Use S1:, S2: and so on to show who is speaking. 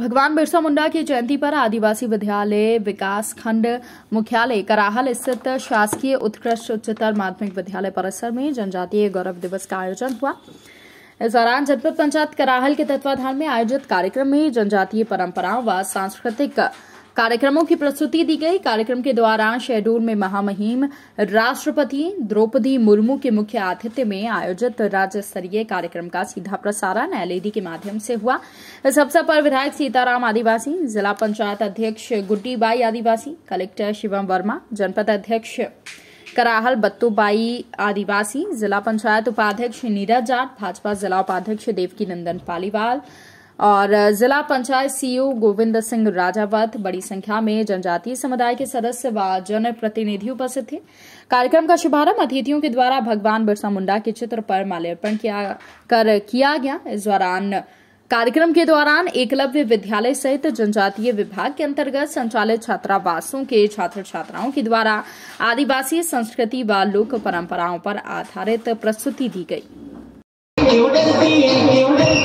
S1: भगवान बिरसा मुंडा की जयंती पर आदिवासी विद्यालय विकास खंड मुख्यालय कराहल स्थित शासकीय उत्कृष्ट उच्चतर माध्यमिक विद्यालय परिसर में जनजातीय गौरव दिवस का आयोजन हुआ इस दौरान जनपद पंचायत कराहल के तत्वाधान में आयोजित कार्यक्रम में जनजातीय परंपराओं व सांस्कृतिक कार्यक्रमों की प्रस्तुति दी गई कार्यक्रम के दौरान शहडोल में महामहिम राष्ट्रपति द्रौपदी मुर्मू के मुख्य आतिथ्य में आयोजित राज्य स्तरीय कार्यक्रम का सीधा प्रसारण एलईडी के माध्यम से हुआ इस अवसर पर विधायक सीताराम आदिवासी जिला पंचायत अध्यक्ष गुड्डीबाई आदिवासी कलेक्टर शिवम वर्मा जनपद अध्यक्ष कराहल बत्तूबाई आदिवासी जिला पंचायत उपाध्यक्ष नीरज जाट भाजपा जिला उपाध्यक्ष देवकी नंदन पालीवाल और जिला पंचायत सीईओ गोविंद सिंह राजावत बड़ी संख्या में जनजातीय समुदाय के सदस्य व जनप्रतिनिधि उपस्थित थे कार्यक्रम का शुभारंभ अतिथियों के द्वारा भगवान बिरसा मुंडा के चित्र पर माल्यार्पण किया कर किया गया इस दौरान कार्यक्रम के दौरान एकलव्य विद्यालय सहित जनजातीय विभाग के अंतर्गत संचालित छात्रावासों के छात्र छात्राओं के द्वारा आदिवासी संस्कृति व लोक परंपराओं पर आधारित प्रस्तुति दी
S2: गई